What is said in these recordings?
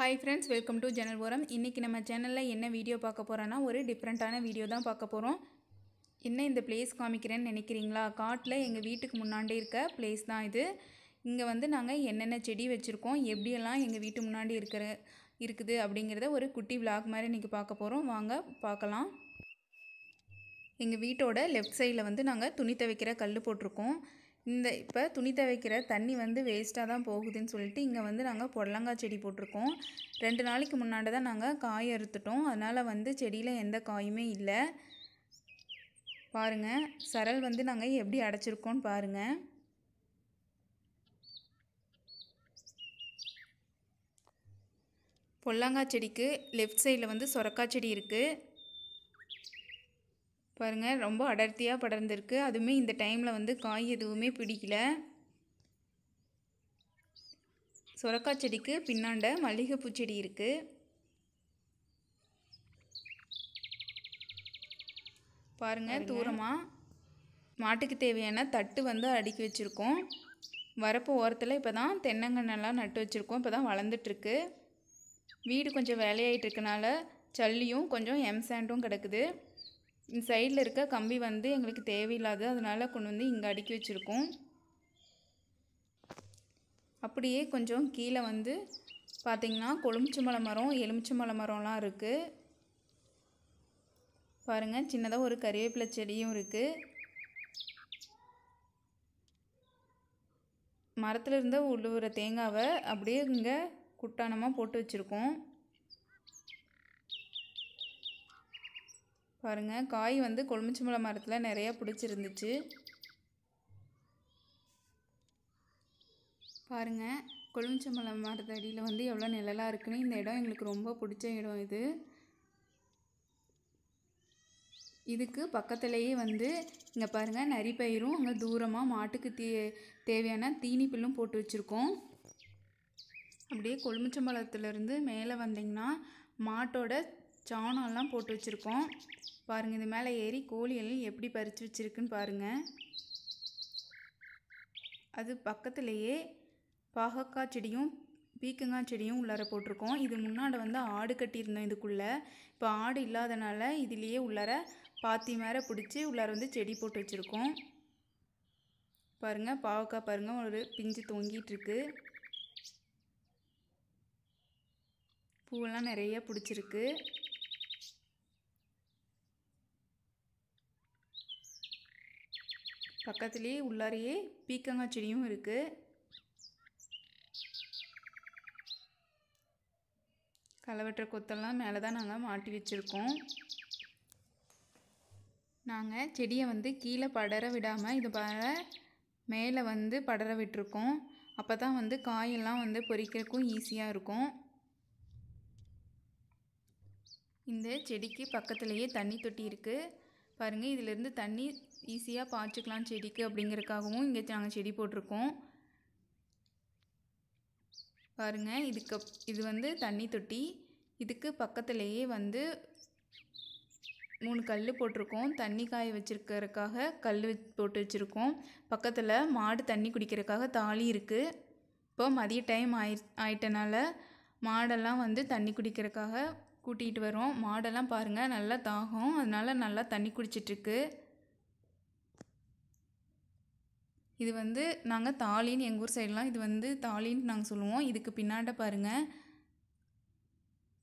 hi friends welcome to ஜெனல் ஓரம் இன்றைக்கி நம்ம சேனலில் என்ன வீடியோ பார்க்க போகிறோன்னா ஒரு டிஃப்ரெண்ட்டான வீடியோ தான் பார்க்க போகிறோம் என்ன இந்த பிளேஸ் காமிக்கிறேன்னு நினைக்கிறீங்களா காட்டில் எங்கள் வீட்டுக்கு முன்னாடி இருக்க பிளேஸ் தான் இது இங்கே வந்து நாங்கள் என்னென்ன செடி வச்சுருக்கோம் எப்படியெல்லாம் எங்கள் வீட்டு முன்னாடி இருக்கிற இருக்குது அப்படிங்கிறத ஒரு குட்டி விளாக் மாதிரி இன்றைக்கி பார்க்க போகிறோம் வாங்க பார்க்கலாம் எங்கள் வீட்டோட லெஃப்ட் சைடில் வந்து நாங்கள் துணி துவைக்கிற கல் போட்டிருக்கோம் இந்த இப்போ துணி துவைக்கிற தண்ணி வந்து வேஸ்ட்டாக தான் போகுதுன்னு சொல்லிட்டு இங்கே வந்து நாங்கள் புடலங்காய் செடி போட்டிருக்கோம் ரெண்டு நாளைக்கு முன்னாடி தான் நாங்கள் காய் அறுத்துட்டோம் அதனால் வந்து செடியில் எந்த காயுமே இல்லை பாருங்கள் சரல் வந்து நாங்கள் எப்படி அடைச்சிருக்கோன்னு பாருங்கள் பொல்லாங்காய் செடிக்கு லெஃப்ட் சைடில் வந்து சொரக்காய் செடி இருக்குது பாருங்கள் ரொம்ப அடர்த்தியாக படர்ந்துருக்கு அதுவுமே இந்த டைமில் வந்து காய் எதுவுமே பிடிக்கல சுரக்காய் செடிக்கு பின்னாண்ட மல்லிகைப்பூ செடி இருக்குது பாருங்கள் தூரமாக மாட்டுக்கு தேவையான தட்டு வந்து அடுக்கி வச்சுருக்கோம் வரப்பு ஓரத்தில் இப்போ தான் தென்னங்கண்ணெல்லாம் நட்டு வச்சுருக்கோம் இப்போ தான் வளர்ந்துட்டுருக்கு வீடு கொஞ்சம் வேலையாயிட்டு இருக்கனால சல்லியும் கொஞ்சம் எம்சாண்டும் கிடக்குது இந்த சைடில் இருக்க கம்பி வந்து எங்களுக்கு தேவையில்லாது அதனால் கொண்டு வந்து இங்கே அடுக்கி வச்சுருக்கோம் அப்படியே கொஞ்சம் கீழே வந்து பார்த்திங்கன்னா மலை மரம் மலை மரம்லாம் இருக்குது பாருங்கள் சின்னதாக ஒரு கறிவேப்பிலை செடியும் இருக்குது மரத்தில் இருந்த உழுவுற தேங்காவை அப்படியே இங்கே குட்டானமாக போட்டு வச்சுருக்கோம் பாருங்கள் காய் வந்து கொழுமிச்சி மரத்தில் நிறையா பிடிச்சிருந்துச்சு பாருங்கள் கொழுமிச்சம்பழ மரத்து அடியில் வந்து எவ்வளோ நிழலாக இருக்குன்னு இந்த இடம் எங்களுக்கு ரொம்ப பிடிச்ச இடம் இது இதுக்கு பக்கத்துலேயே வந்து இங்கே பாருங்கள் நரி பயிரும் அங்கே தூரமாக மாட்டுக்கு தே தேவையான தீனி பில்லும் போட்டு வச்சுருக்கோம் அப்படியே கொழுமிச்சம்பழத்துலேருந்து மேலே வந்தீங்கன்னா மாட்டோட சாணம்லாம் போட்டு வச்சுருக்கோம் பாருங்கள் இது மேலே ஏறி கோழியெல்லாம் எப்படி பறித்து வச்சுருக்குன்னு பாருங்கள் அது பக்கத்துலேயே பாகக்காய் செடியும் பீக்கங்காய் செடியும் உள்ளார போட்டிருக்கோம் இது முன்னாடி வந்து ஆடு கட்டியிருந்தோம் இதுக்குள்ளே இப்போ ஆடு இல்லாதனால இதுலேயே உள்ளார பாத்தி மேலே பிடிச்சி உள்ளார வந்து செடி போட்டு வச்சுருக்கோம் பாருங்கள் பாவக்காய் பாருங்கள் ஒரு பிஞ்சு தொங்கிட்டுருக்கு பூவெல்லாம் நிறைய பிடிச்சிருக்கு பக்கத்துலேயே உள்ளாரையே பீக்கங்காய் செடியும் இருக்குது கலவற்ற கொத்தெல்லாம் மேலே தான் நாங்கள் மாட்டி வச்சுருக்கோம் நாங்கள் செடியை வந்து கீழே படர விடாமல் இது பர மேலே வந்து படர விட்டுருக்கோம் அப்போ தான் வந்து காயெல்லாம் வந்து பொறிக்கிறதுக்கும் ஈஸியாக இருக்கும் இந்த செடிக்கு பக்கத்துலேயே தண்ணி தொட்டி இருக்குது பாருங்கள் இதிலேருந்து தண்ணி ஈஸியாக பாய்ச்சிக்கலாம் செடிக்கு அப்படிங்கிறதுக்காகவும் இங்கே நாங்கள் செடி போட்டிருக்கோம் பாருங்கள் இதுக்கு இது வந்து தண்ணி தொட்டி இதுக்கு பக்கத்துலேயே வந்து மூணு கல் போட்டிருக்கோம் தண்ணி காய வச்சுருக்கிறதுக்காக கல் போட்டு வச்சுருக்கோம் பக்கத்தில் மாடு தண்ணி குடிக்கிறதுக்காக தாலி இருக்குது இப்போ மதிய டைம் ஆயி ஆயிட்டனால மாடெல்லாம் வந்து தண்ணி குடிக்கிறதுக்காக கூட்டிகிட்டு வரோம் மாடெல்லாம் பாருங்கள் நல்லா தாகம் அதனால் நல்லா தண்ணி குடிச்சிட்ருக்கு இது வந்து நாங்கள் தாலின்னு எங்கள் ஊர் சைடெலாம் இது வந்து தாலின்னு நாங்கள் சொல்லுவோம் இதுக்கு பின்னாண்ட பாருங்கள்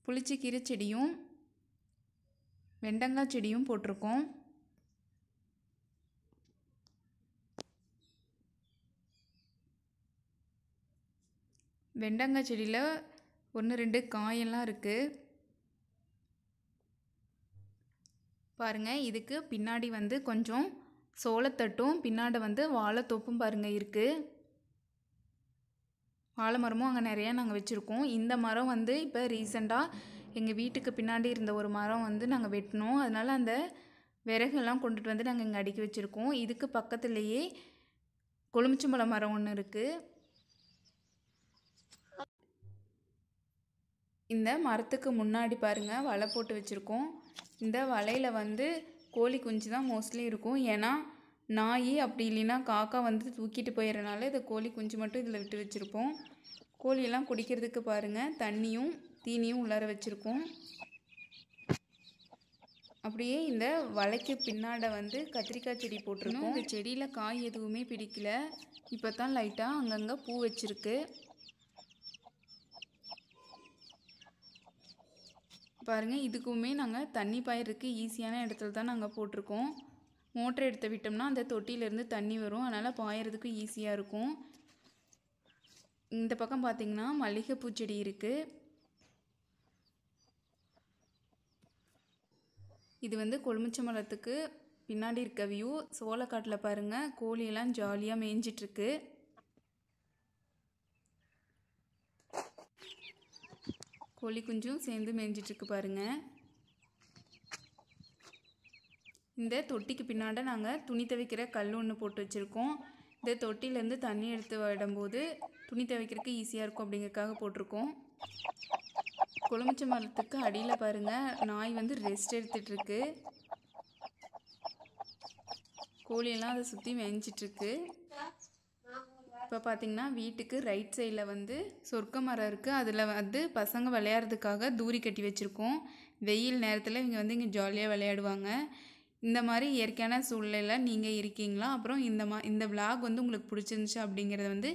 புளிச்சிக்கீரை செடியும் வெண்டங்காய் செடியும் போட்டிருக்கோம் வெண்டங்காய் செடியில் ஒன்று ரெண்டு காயெல்லாம் இருக்குது பாருங்கள் இதுக்கு பின்னாடி வந்து கொஞ்சம் சோளத்தட்டும் பின்னாடி வந்து வாழைத்தோப்பும் பாருங்கள் இருக்குது வாழை மரமும் அங்கே நிறையா நாங்கள் வச்சுருக்கோம் இந்த மரம் வந்து இப்போ ரீசெண்டாக எங்கள் வீட்டுக்கு பின்னாடி இருந்த ஒரு மரம் வந்து நாங்கள் வெட்டினோம் அதனால் அந்த விறகெல்லாம் கொண்டுட்டு வந்து நாங்கள் இங்கே அடுக்கி வச்சுருக்கோம் இதுக்கு பக்கத்துலேயே கொலுமிச்சம்பழ மரம் ஒன்று இருக்குது இந்த மரத்துக்கு முன்னாடி பாருங்கள் வலை போட்டு வச்சுருக்கோம் இந்த வலையில் வந்து கோழி குஞ்சு தான் மோஸ்ட்லி இருக்கும் ஏன்னா நாய் அப்படி இல்லைன்னா காக்கா வந்து தூக்கிட்டு போயிடறனால இதை கோழி குஞ்சு மட்டும் இதில் விட்டு வச்சுருப்போம் கோழியெல்லாம் குடிக்கிறதுக்கு பாருங்கள் தண்ணியும் தீனியும் உள்ளார வச்சுருக்கோம் அப்படியே இந்த வலைக்கு பின்னாட வந்து கத்திரிக்காய் செடி போட்டிருக்கோம் இந்த செடியில் காய் எதுவுமே பிடிக்கல இப்போ தான் லைட்டாக அங்கங்கே பூ வச்சுருக்கு பாருங்கள் இதுக்குமே நாங்கள் தண்ணி பாயிருக்கு ஈஸியான இடத்துல தான் நாங்கள் போட்டிருக்கோம் மோட்டர் எடுத்து விட்டோம்னா அந்த தொட்டியிலேருந்து தண்ணி வரும் அதனால் பாயறதுக்கு ஈஸியாக இருக்கும் இந்த பக்கம் பார்த்திங்கன்னா மல்லிகைப்பூ செடி இருக்குது இது வந்து கொழுமிச்ச மரத்துக்கு பின்னாடி இருக்க வியூ சோளக்காட்டில் பாருங்கள் கோழியெல்லாம் ஜாலியாக மேய்ஞ்சிட்ருக்கு கோழி குஞ்சும் சேர்ந்து மேய்ஞ்சிட்ருக்கு பாருங்கள் இந்த தொட்டிக்கு பின்னாடி நாங்கள் துணி துவைக்கிற கல் ஒன்று போட்டு வச்சுருக்கோம் இந்த தொட்டிலேருந்து தண்ணி எடுத்து விடும்போது துணி துவைக்கிறதுக்கு ஈஸியாக இருக்கும் அப்படிங்கிறக்காக போட்டிருக்கோம் கொழுமிச்ச மரத்துக்கு அடியில் பாருங்கள் நாய் வந்து ரெஸ்ட் எடுத்துகிட்ருக்கு கோழியெல்லாம் அதை சுற்றி மேய்ஞ்சிட்ருக்கு இப்போ பார்த்திங்கன்னா வீட்டுக்கு ரைட் சைடில் வந்து சொர்க்க மரம் இருக்குது அதில் வந்து பசங்க விளையாடுறதுக்காக தூரி கட்டி வச்சுருக்கோம் வெயில் நேரத்தில் இங்கே வந்து இங்கே ஜாலியாக விளையாடுவாங்க இந்த மாதிரி இயற்கையான சூழ்நிலையில் நீங்கள் இருக்கீங்களா அப்புறம் இந்த மா இந்த விளாக் வந்து உங்களுக்கு பிடிச்சிருந்துச்சு அப்படிங்கிறத வந்து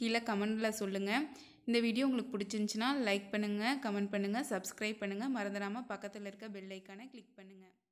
கீழே கமெண்டில் சொல்லுங்கள் இந்த வீடியோ உங்களுக்கு பிடிச்சிருந்துச்சின்னா லைக் பண்ணுங்கள் கமெண்ட் பண்ணுங்கள் சப்ஸ்கிரைப் பண்ணுங்கள் மறந்துடாமல் பக்கத்தில் இருக்க பெல் ஐக்கானை கிளிக் பண்ணுங்கள்